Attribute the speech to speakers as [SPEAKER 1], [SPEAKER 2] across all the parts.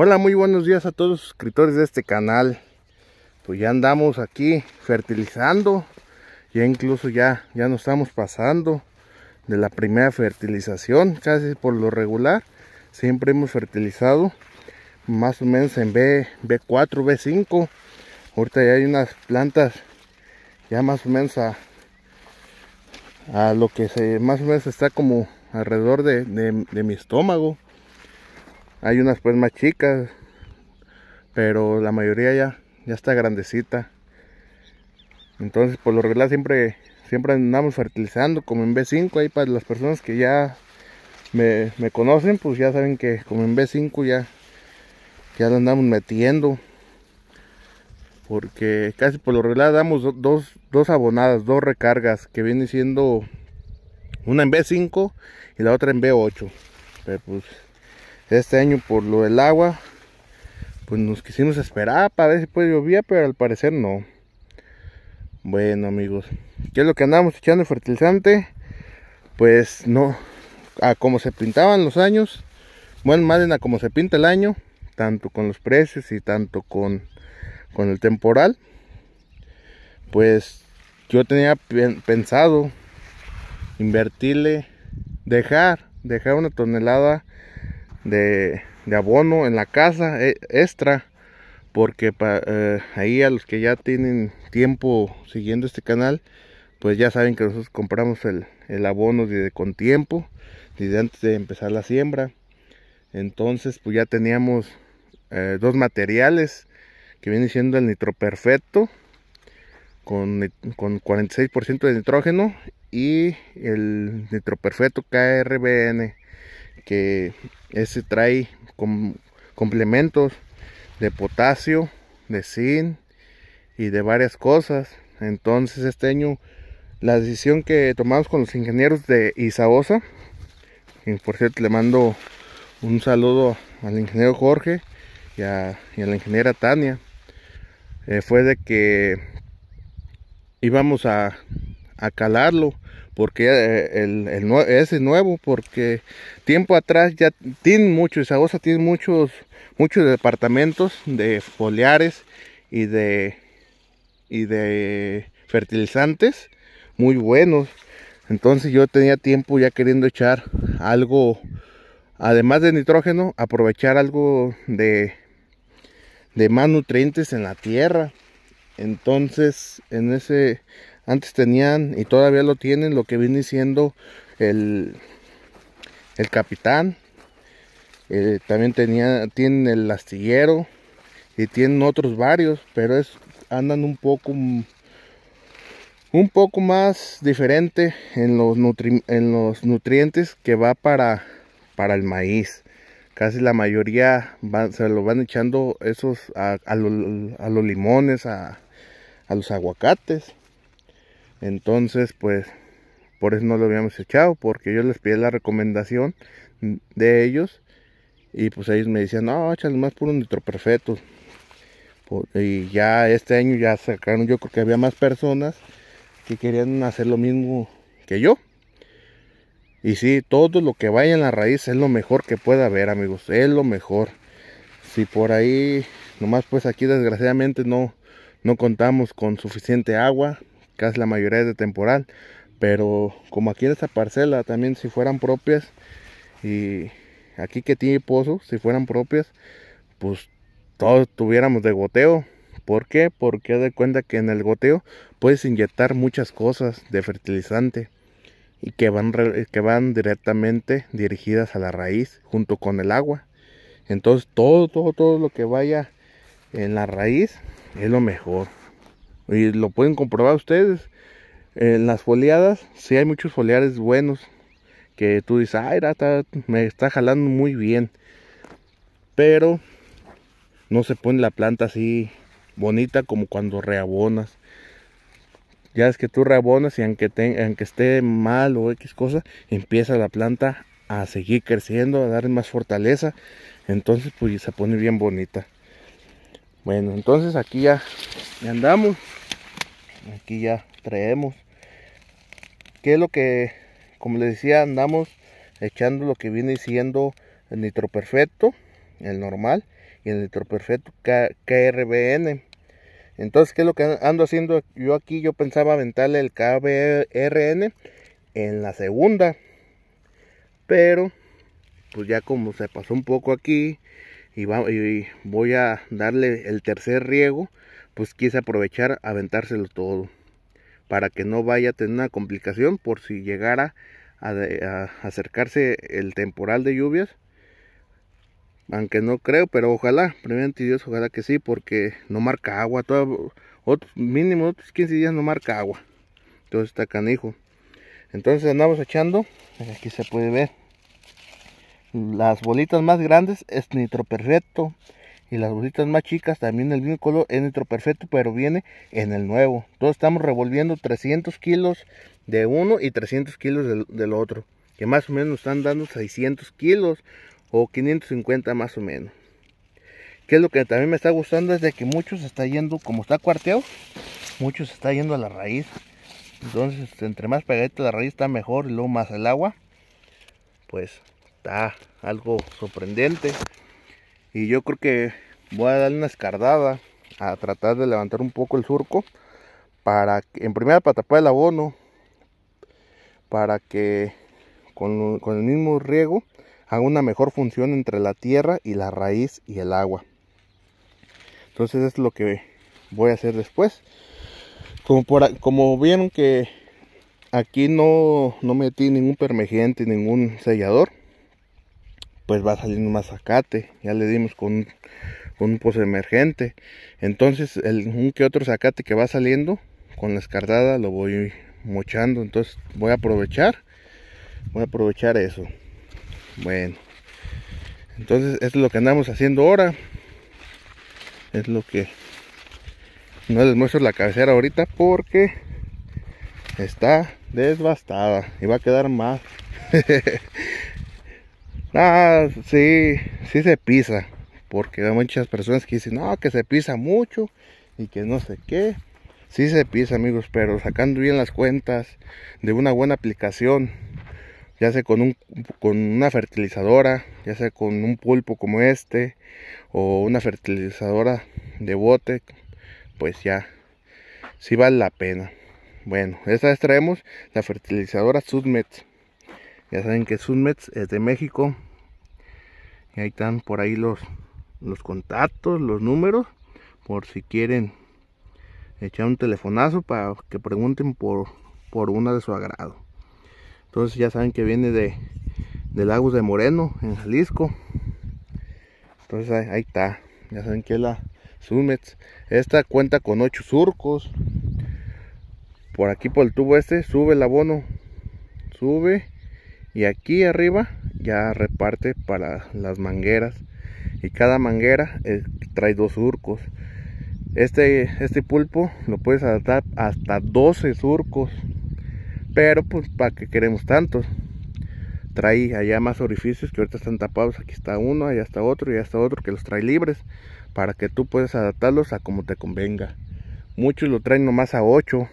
[SPEAKER 1] Hola, muy buenos días a todos los suscriptores de este canal. Pues ya andamos aquí fertilizando. Ya incluso ya, ya nos estamos pasando de la primera fertilización. Casi por lo regular. Siempre hemos fertilizado más o menos en B, B4, B5. Ahorita ya hay unas plantas ya más o menos a, a lo que más o menos está como alrededor de mi estómago hay unas pues más chicas, pero la mayoría ya, ya está grandecita. Entonces, por lo regular siempre, siempre andamos fertilizando como en B5. Ahí para las personas que ya me, conocen, pues ya saben que como en B5 ya, ya lo andamos metiendo. Porque casi por lo regular damos dos, dos abonadas, dos recargas, que viene siendo una en B5 y la otra en B8. Pero pues este año por lo del agua, pues nos quisimos esperar para ver si puede llovía, pero al parecer no. Bueno amigos, ¿qué es lo que andamos echando fertilizante? Pues no, a como se pintaban los años, bueno, más bien a como se pinta el año, tanto con los precios y tanto con, con el temporal, pues yo tenía pensado invertirle, dejar, dejar una tonelada de, abono en la casa eh, extra porque para eh, ahí a los que ya tienen tiempo siguiendo este canal pues ya saben que nosotros compramos el, abono desde con tiempo desde antes de empezar la siembra entonces pues ya teníamos eh, dos materiales que viene siendo el nitro perfecto con 46% de nitrógeno y el Nitro perfecto KRBN que ese trae complementos de potasio, de zinc y de varias cosas. Entonces este año la decisión que tomamos con los ingenieros de Isaosa y por cierto le mando un saludo al ingeniero Jorge y a, la ingeniera Tania, eh, fue de que íbamos a, a calarlo porque eh, el, ese es nuevo, porque tiempo atrás ya tiene mucho, cosa tiene muchos, muchos departamentos de foliares y de, y de fertilizantes muy buenos. Entonces yo tenía tiempo ya queriendo echar algo, además de nitrógeno, aprovechar algo de, de más nutrientes en la tierra. Entonces en ese antes tenían y todavía lo tienen lo que viene diciendo el, el capitán. Eh, también tenía, tienen el astillero y tienen otros varios, pero es, andan un poco un poco más diferente en los, en los nutrientes que va para, para el maíz casi la mayoría se lo van echando esos a, los limones, a, los aguacates. Entonces, pues, por eso no lo habíamos echado, porque yo les pide la recomendación de ellos. Y pues ellos me decían, no, échale más puro nitroperfeto. Y ya este año ya sacaron, yo creo que había más personas que querían hacer lo mismo que yo. Y sí, todo lo que vaya en la raíz es lo mejor que pueda haber, amigos. Es lo mejor. Si por ahí, nomás pues aquí desgraciadamente no, no contamos con suficiente agua casi la mayoría es de temporal. Pero como aquí en esta parcela también si fueran propias y aquí que tiene pozo, si fueran propias, pues todos tuviéramos de goteo. ¿Por Porque de cuenta que en el goteo puedes inyectar muchas cosas de fertilizante y que van, que van directamente dirigidas a la raíz junto con el agua. Entonces todo, todo, todo lo que vaya en la raíz es lo mejor. Y lo pueden comprobar ustedes. En las foliadas, Si hay muchos foliares buenos. Que tú dices, ay, me está jalando muy bien. Pero no se pone la planta así bonita como cuando reabonas. Ya es que tú reabonas y aunque, aunque esté mal o X cosa, empieza la planta a seguir creciendo, a dar más fortaleza. Entonces pues se pone bien bonita. Bueno, entonces aquí ya andamos aquí ya traemos que es lo que como les decía andamos echando lo que viene siendo el nitro perfecto el normal y el nitro perfecto KRBN entonces qué es lo que ando haciendo yo aquí yo pensaba aventarle el KBRN en la segunda pero pues ya como se pasó un poco aquí y voy a darle el tercer riego pues quise aprovechar aventárselo todo para que no vaya a tener una complicación por si llegara a, acercarse el temporal de lluvias. Aunque no creo, pero ojalá, primero Dios, ojalá que sí, porque no marca agua. Todo, mínimo otros 15 días no marca agua. Entonces está canijo. Entonces andamos echando. Eh, aquí se puede ver. Las bolitas más grandes es nitroperfecto, y las bolsitas más chicas también el mismo color es nitro perfecto pero viene en el nuevo entonces estamos revolviendo 300 kilos de uno y 300 kilos del, otro que más o menos nos están dando 600 kilos o 550 más o menos que es lo que también me está gustando es de que muchos está yendo como está cuarteado muchos está yendo a la raíz entonces este, entre más pegadita la raíz está mejor y luego más el agua pues está algo sorprendente y yo creo que voy a darle una escardada a tratar de levantar un poco el surco para en primera para tapar el abono para que con, el mismo riego haga una mejor función entre la tierra y la raíz y el agua entonces es lo que voy a hacer después como, como vieron que aquí no, metí ningún permegente ningún sellador pues va saliendo más zacate. Ya le dimos con, un pozo emergente. Entonces, el, un que otro zacate que va saliendo con la escardada lo voy mochando. Entonces, voy a aprovechar. Voy a aprovechar eso. Bueno. Entonces, esto es lo que andamos haciendo ahora. Es lo que... No les muestro la cabecera ahorita porque está desbastada y va a quedar más. Ah, sí, sí se pisa. Porque hay muchas personas que dicen, no, que se pisa mucho y que no sé qué. Sí se pisa, amigos, pero sacando bien las cuentas de una buena aplicación, ya sea con, un, con una fertilizadora, ya sea con un pulpo como este, o una fertilizadora de bote, pues ya, sí vale la pena. Bueno, esta vez traemos la fertilizadora Sudmet. Ya saben que Sudmet es de México, ahí están por ahí los, los contactos, los números, por si quieren echar un telefonazo para que pregunten por, por una de su agrado. Entonces ya saben que viene de, Lagos de Moreno, en Jalisco. Entonces ahí, está, ya saben que es la sumet Esta cuenta con ocho surcos. Por aquí por el tubo este sube el abono. Sube y aquí arriba ya reparte para las mangueras y cada manguera eh, trae dos surcos este, este pulpo lo puedes adaptar hasta 12 surcos pero pues para que queremos tantos trae allá más orificios que ahorita están tapados aquí está uno allá está otro y hasta otro que los trae libres para que tú puedas adaptarlos a como te convenga muchos lo traen nomás a 8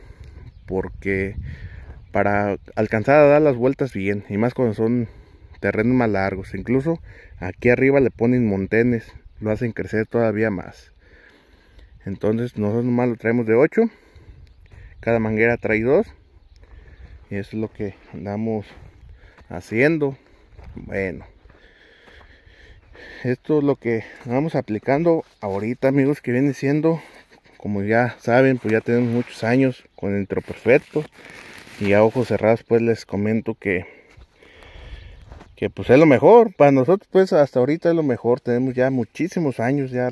[SPEAKER 1] porque para alcanzar a dar las vueltas bien y más cuando son terrenos más largos incluso aquí arriba le ponen montenes lo hacen crecer todavía más entonces nosotros nomás lo traemos de 8 cada manguera trae 2 y eso es lo que andamos haciendo bueno esto es lo que vamos aplicando ahorita amigos que viene siendo como ya saben pues ya tenemos muchos años con el perfecto y a ojos cerrados pues les comento que que pues es lo mejor para nosotros pues hasta ahorita es lo mejor tenemos ya muchísimos años ya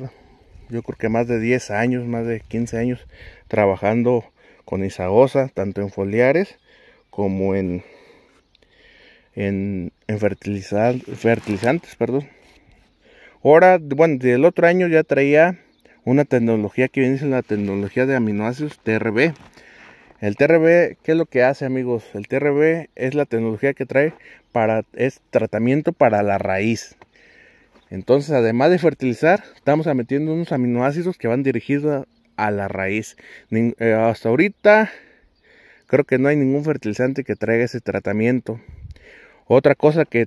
[SPEAKER 1] yo creo que más de 10 años más de 15 años trabajando con Isagosa tanto en foliares como en en, fertilizar, fertilizantes perdón ahora bueno del otro año ya traía una tecnología que viene es la tecnología de aminoácidos TRB el TRB, ¿qué es lo que hace amigos? El TRB es la tecnología que trae para, es tratamiento para la raíz. Entonces, además de fertilizar, estamos metiendo unos aminoácidos que van dirigidos a, la raíz. Eh, hasta ahorita, creo que no hay ningún fertilizante que traiga ese tratamiento. Otra cosa que,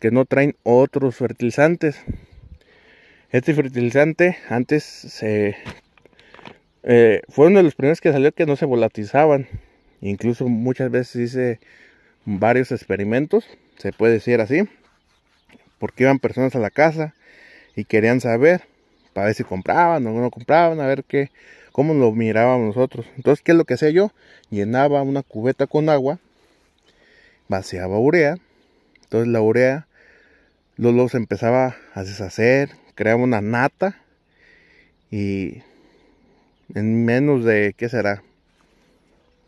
[SPEAKER 1] que no traen otros fertilizantes. Este fertilizante antes se eh, fue uno de los primeros que salió que no se volatizaban. Incluso muchas veces hice varios experimentos, se puede decir así, porque iban personas a la casa y querían saber para ver si compraban o no compraban, a ver qué, cómo lo mirábamos nosotros. Entonces, ¿qué es lo que hacía yo? Llenaba una cubeta con agua, vaciaba urea, entonces la urea los lobos empezaba a deshacer, creaba una nata y en menos de, ¿qué será?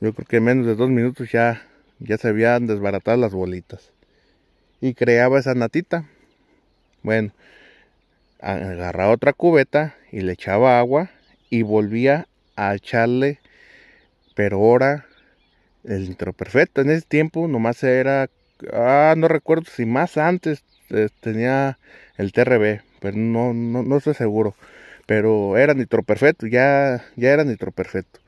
[SPEAKER 1] Yo creo que en menos de dos minutos ya, ya se habían desbaratado las bolitas. Y creaba esa natita. Bueno, agarraba otra cubeta y le echaba agua y volvía a echarle, pero ahora el intro perfecto. En ese tiempo nomás era, ah, no recuerdo si más antes eh, tenía el TRB, pero no, no estoy seguro pero era nitroperfecto, ya, ya era nitroperfecto.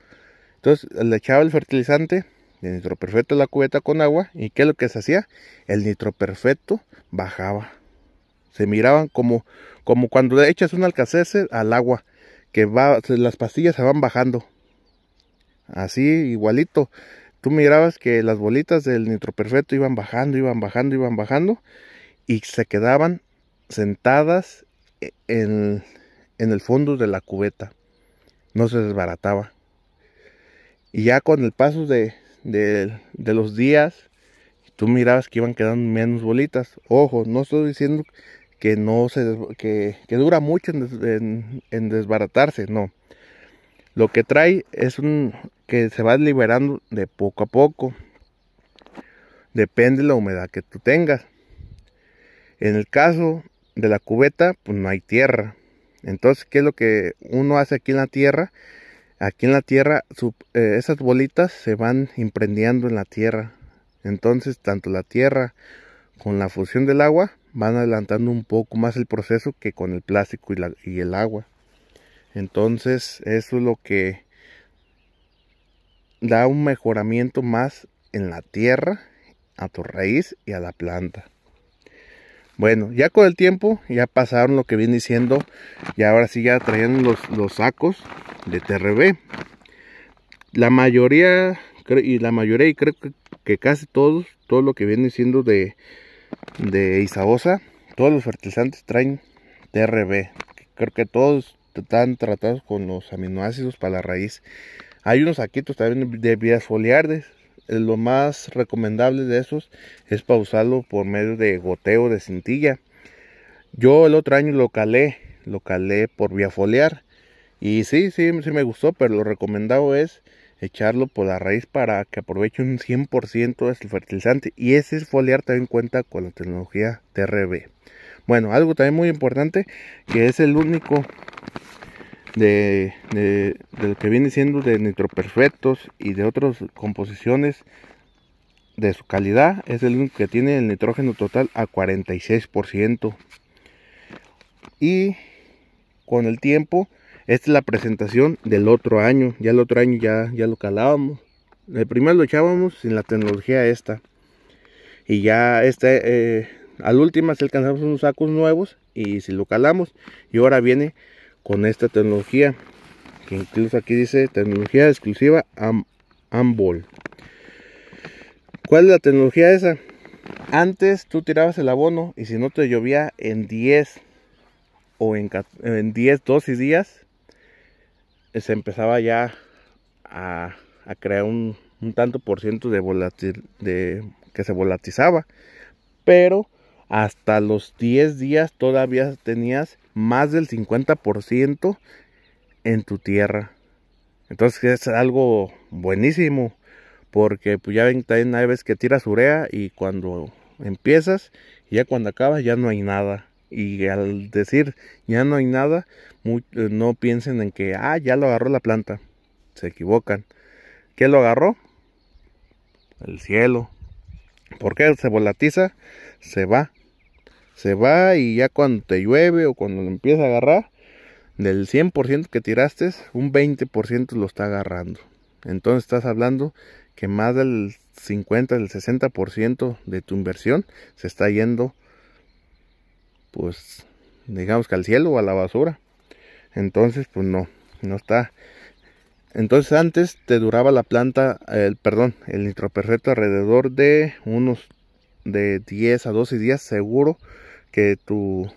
[SPEAKER 1] Entonces le echaba el fertilizante de nitroperfecto en la cubeta con agua y ¿qué es lo que se hacía? El nitroperfecto bajaba. Se miraban como, como cuando le echas un alcacese al agua, que va, las pastillas se van bajando. Así, igualito. Tú mirabas que las bolitas del nitroperfecto iban bajando, iban bajando, iban bajando y se quedaban sentadas e, en, en el fondo de la cubeta. No se desbarataba. Y ya con el paso de, los días, tú mirabas que iban quedando menos bolitas. Ojo, no estoy diciendo que no se que, dura mucho en, desbaratarse, no. Lo que trae es un que se va liberando de poco a poco. Depende de la humedad que tú tengas. En el caso de la cubeta, pues no hay tierra. Entonces, ¿qué es lo que uno hace aquí en la tierra? Aquí en la tierra, eh, esas bolitas se van imprendiendo en la tierra. Entonces, tanto la tierra con la fusión del agua van adelantando un poco más el proceso que con el plástico y el agua. Entonces, eso es lo que da un mejoramiento más en la tierra, a tu raíz y a la planta. Bueno, ya con el tiempo, ya pasaron lo que viene diciendo. Y ahora sí ya traían los, los sacos de TRB. La mayoría, y la mayoría, y creo que, casi todos, todo lo que viene diciendo de, de todos los fertilizantes traen TRB. Creo que todos están tratados con los aminoácidos para la raíz. Hay unos saquitos también de vías foliares lo más recomendable de esos es pausarlo por medio de goteo de cintilla. Yo el otro año lo calé, lo calé por vía foliar. Y sí, sí, sí me gustó, pero lo recomendado es echarlo por la raíz para que aproveche un 100% de fertilizante. Y ese foliar también cuenta con la tecnología TRB. Bueno, algo también muy importante que es el único de, lo que viene siendo de nitro nitroperfectos y de otras composiciones de su calidad es el único que tiene el nitrógeno total a 46% y con el tiempo esta es la presentación del otro año ya el otro año ya, ya lo calábamos el eh, primero lo echábamos sin la tecnología esta y ya este eh, al último se alcanzamos unos sacos nuevos y si lo calamos y ahora viene con esta tecnología que incluso aquí dice tecnología exclusiva Ambol ¿cuál es la tecnología esa? antes tú tirabas el abono y si no te llovía en 10 o en, 10, 12 días eh, se empezaba ya a, crear un, tanto por ciento de, volatil, de que se volatizaba pero hasta los 10 días todavía tenías más del 50% en tu tierra. Entonces es algo buenísimo porque pues ya ven también hay veces que tiras urea y cuando empiezas ya cuando acabas ya no hay nada y al decir ya no hay nada eh, no piensen en que ah ya lo agarró la planta se equivocan ¿qué lo agarró? el cielo Porque qué se volatiza? se va se va y ya cuando te llueve o cuando empieza a agarrar, del 100% que tiraste, un 20% lo está agarrando. Entonces estás hablando que más del 50, del 60% de tu inversión se está yendo, pues, digamos que al cielo o a la basura. Entonces, pues no, no está. Entonces antes te duraba la planta, el perdón, el nitroperfecto alrededor de unos de 10 a 12 días seguro que tu,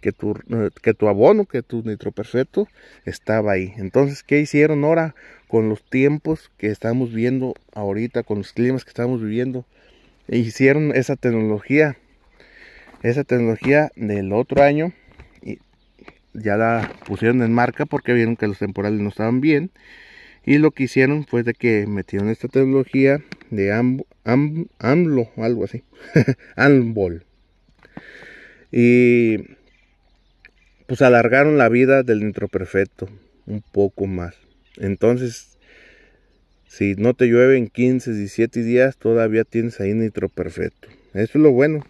[SPEAKER 1] que tu, que tu abono, que tu perfecto estaba ahí. Entonces, ¿qué hicieron ahora con los tiempos que estamos viendo ahorita, con los climas que estamos viviendo? E hicieron esa tecnología, esa tecnología del otro año y ya la pusieron en marca porque vieron que los temporales no estaban bien. Y lo que hicieron fue de que metieron esta tecnología de AMBO, AMLO, algo así, AMBOL Y pues alargaron la vida del Nitro Perfecto. un poco más. Entonces, si no te llueve en 15, 17 días, todavía tienes ahí Nitro Perfecto. Eso es lo bueno,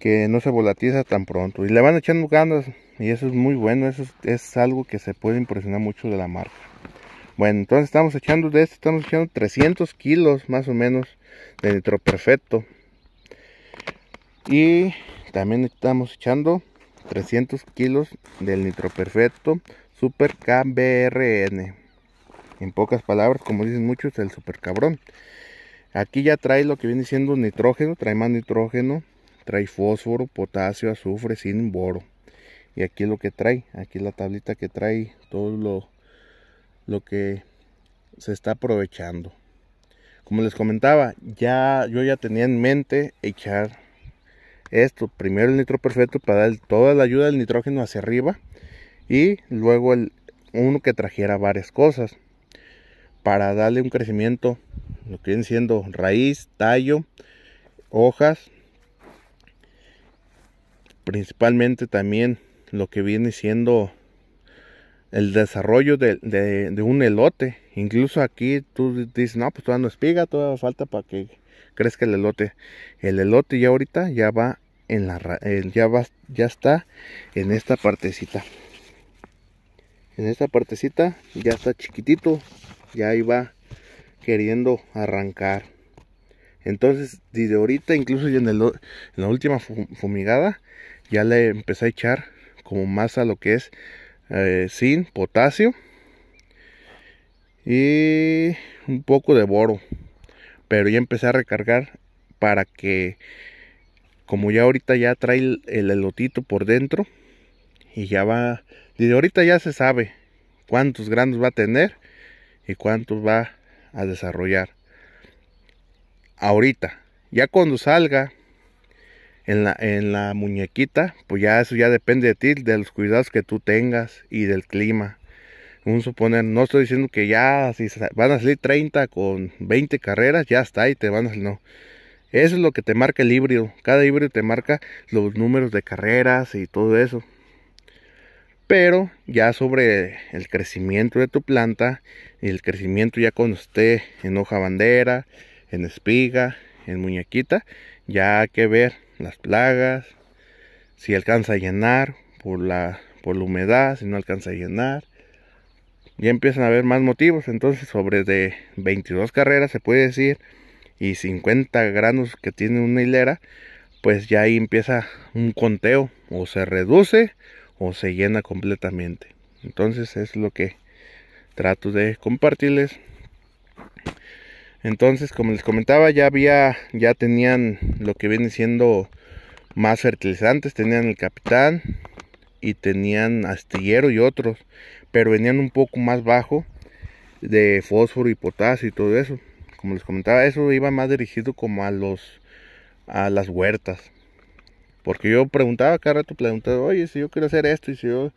[SPEAKER 1] que no se volatiza tan pronto. Y le van echando ganas, y eso es muy bueno, eso es, algo que se puede impresionar mucho de la marca. Bueno, entonces estamos echando de esto estamos echando 300 kilos más o menos de Perfecto. Y también estamos echando 300 kilos del nitroperfecto Super KBRN. En pocas palabras, como dicen muchos, el Super Cabrón. Aquí ya trae lo que viene siendo nitrógeno, trae más nitrógeno, trae fósforo, potasio, azufre, sin boro. Y aquí es lo que trae, aquí es la tablita que trae todo lo, lo que se está aprovechando. Como les comentaba, ya yo ya tenía en mente echar esto, primero el nitro perfecto para dar toda la ayuda del nitrógeno hacia arriba y luego el, uno que trajera varias cosas para darle un crecimiento, lo que viene siendo raíz, tallo, hojas, principalmente también lo que viene siendo el desarrollo de, un elote. Incluso aquí tú dices, no, pues todavía no espiga, todavía falta para que crezca el elote. El elote ya ahorita ya va en la eh, ya ya está en esta partecita en esta partecita ya está chiquitito ya iba queriendo arrancar entonces desde ahorita incluso en, la última fumigada ya le empecé a echar como más a lo que es Sin eh, potasio y un poco de boro pero ya empecé a recargar para que como ya ahorita ya trae el, elotito por dentro y ya va, de ahorita ya se sabe cuántos granos va a tener y cuántos va a desarrollar. Ahorita, ya cuando salga en la, en la muñequita, pues ya eso ya depende de ti, de los cuidados que tú tengas y del clima. Un suponer, no estoy diciendo que ya si van a salir 30 con 20 carreras, ya está y te van a salir, no. Eso es lo que te marca el híbrido. Cada híbrido te marca los números de carreras y todo eso. Pero ya sobre el crecimiento de tu planta, y el crecimiento ya cuando esté en hoja bandera, en espiga, en muñequita, ya hay que ver las plagas, si alcanza a llenar por la, por la humedad, si no alcanza a llenar. Ya empiezan a haber más motivos. Entonces sobre de 22 carreras se puede decir y 50 granos que tiene una hilera, pues ya ahí empieza un conteo, o se reduce o se llena completamente. Entonces es lo que trato de compartirles. Entonces, como les comentaba, ya había, ya tenían lo que viene siendo más fertilizantes, tenían el capitán y tenían astillero y otros, pero venían un poco más bajo de fósforo y potasio y todo eso como les comentaba, eso iba más dirigido como a los a las huertas. Porque yo preguntaba cada rato, preguntaba, oye, si yo quiero hacer esto, y si yo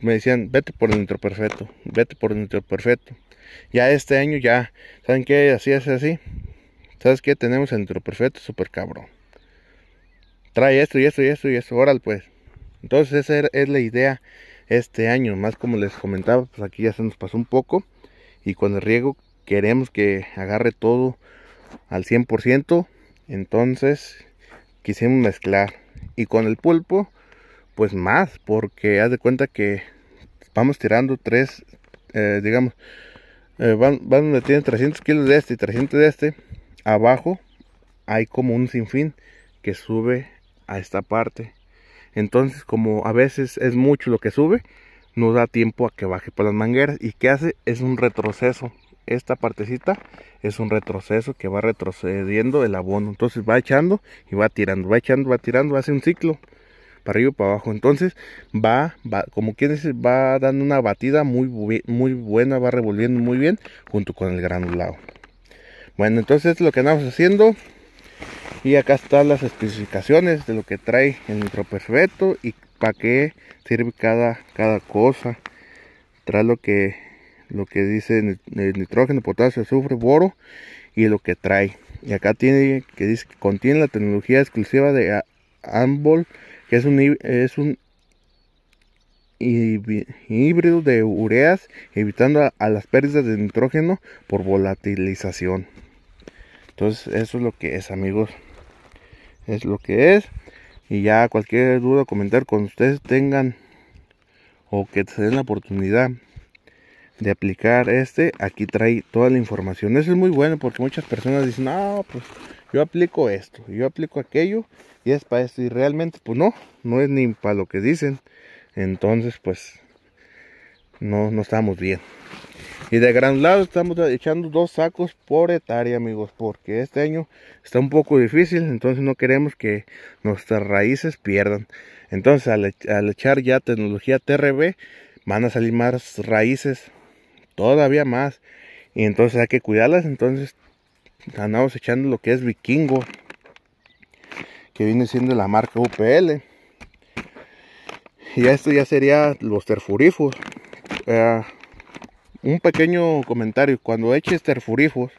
[SPEAKER 1] me decían, vete por dentro perfecto, vete por dentro perfecto. Ya este año ya, ¿saben qué? Así es así. ¿Sabes qué? Tenemos el nitro perfecto, súper cabrón. Trae esto y esto y esto y esto, órale pues. Entonces esa es la idea este año, más como les comentaba, pues aquí ya se nos pasó un poco. Y cuando el riego queremos que agarre todo al 100%. Entonces quisimos mezclar. Y con el pulpo, pues más, porque haz de cuenta que vamos tirando tres, eh, digamos, eh, van, van donde tienen 300 kilos de este y 300 de este. Abajo hay como un sinfín que sube a esta parte. Entonces, como a veces es mucho lo que sube, nos da tiempo a que baje por las mangueras. ¿Y que hace? Es un retroceso esta partecita es un retroceso que va retrocediendo el abono. Entonces va echando y va tirando, va echando, va tirando, hace un ciclo para arriba y para abajo. Entonces va, como quien dice, va dando una batida muy, muy buena, va revolviendo muy bien junto con el granulado. Bueno, entonces lo que andamos haciendo. Y acá están las especificaciones de lo que trae el perfecto y para qué sirve cada, cada cosa. Trae lo que lo que dice nitrógeno, potasio, azufre, boro y lo que trae. Y acá tiene que dice que contiene la tecnología exclusiva de Ambol, que es un, es un híbrido de ureas, evitando a, las pérdidas de nitrógeno por volatilización. Entonces, eso es lo que es, amigos. Es lo que es. Y ya cualquier duda, comentar con ustedes tengan o que se den la oportunidad de aplicar este, aquí trae toda la información. Eso es muy bueno porque muchas personas dicen, no, pues yo aplico esto, yo aplico aquello y es para esto. Y realmente, pues no, no es ni para lo que dicen. Entonces, pues no, no estamos bien. Y de gran lado... estamos echando dos sacos por hectárea, amigos, porque este año está un poco difícil, entonces no queremos que nuestras raíces pierdan. Entonces, al e, echar ya tecnología TRB, van a salir más raíces todavía más. Y entonces hay que cuidarlas. Entonces andamos echando lo que es vikingo. Que viene siendo la marca UPL. Y esto ya sería los terfurifos. Eh, un pequeño comentario. Cuando eches terfurifos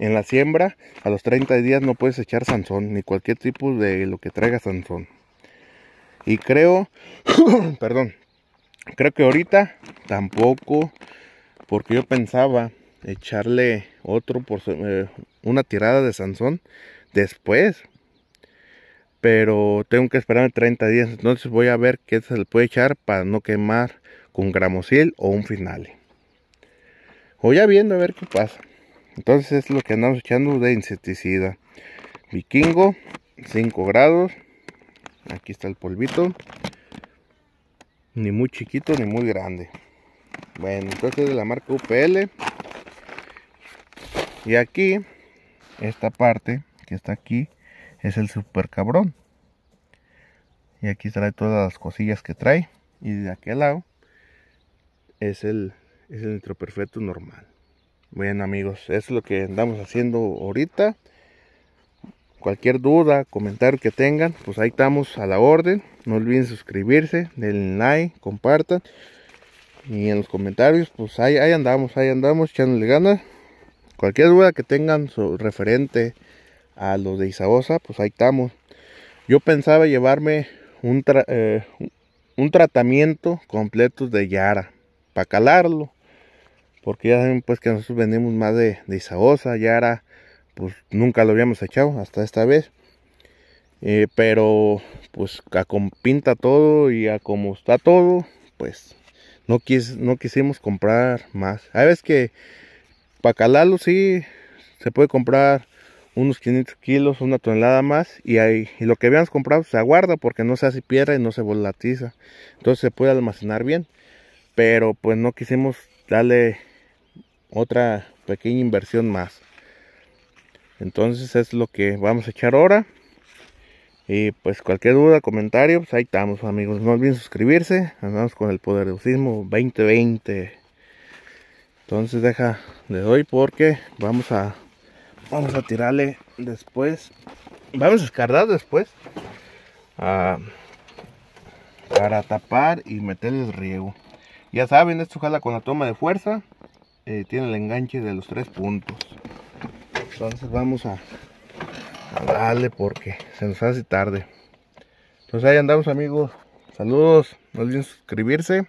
[SPEAKER 1] en la siembra, a los 30 días no puedes echar Sansón. Ni cualquier tipo de lo que traiga Sansón. Y creo, perdón, creo que ahorita tampoco porque yo pensaba echarle otro por eh, una tirada de Sansón después. Pero tengo que esperar 30 días, entonces voy a ver qué se le puede echar para no quemar con gramosil o un finale. O ya viendo a ver qué pasa. Entonces es lo que andamos echando de insecticida. Vikingo, 5 grados. Aquí está el polvito. Ni muy chiquito ni muy grande. Bueno, entonces de la marca UPL. Y aquí, esta parte que está aquí, es el super cabrón. Y aquí trae todas las cosillas que trae. Y de aquel lado es el, es el nitro perfecto normal. Bueno amigos, eso es lo que andamos haciendo ahorita. Cualquier duda, comentario que tengan, pues ahí estamos a la orden. No olviden suscribirse, denle like, compartan y en los comentarios, pues ahí, ahí andamos, ahí andamos, echándole ganas. Cualquier duda que tengan referente a los de Isaosa, pues ahí estamos. Yo pensaba llevarme un, eh, tratamiento completo de Yara para calarlo. Porque ya saben pues que nosotros vendemos más de, Isaosa, Yara, pues nunca lo habíamos echado hasta esta vez. Eh, pero pues a con pinta todo y a como está todo, pues no, no quisimos comprar más. a veces que para calarlo sí se puede comprar unos 500 kilos, una tonelada más y, ahí, y lo que habíamos comprado se aguarda porque no se hace piedra y no se volatiza. Entonces se puede almacenar bien. Pero pues no quisimos darle otra pequeña inversión más. Entonces es lo que vamos a echar ahora. Y pues cualquier duda, comentario, pues ahí estamos amigos. No olviden suscribirse. Andamos con el poder poderosismo 2020. Entonces deja, de doy porque vamos a vamos tirarle después. Vamos a escardar después. Ah, para tapar y el riego. Ya saben, esto jala con la toma de fuerza. Eh, tiene el enganche de los tres puntos. Entonces vamos a Dale, porque se nos hace tarde. Entonces ahí andamos amigos. Saludos. No olviden suscribirse.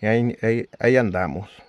[SPEAKER 1] Y ahí, ahí andamos.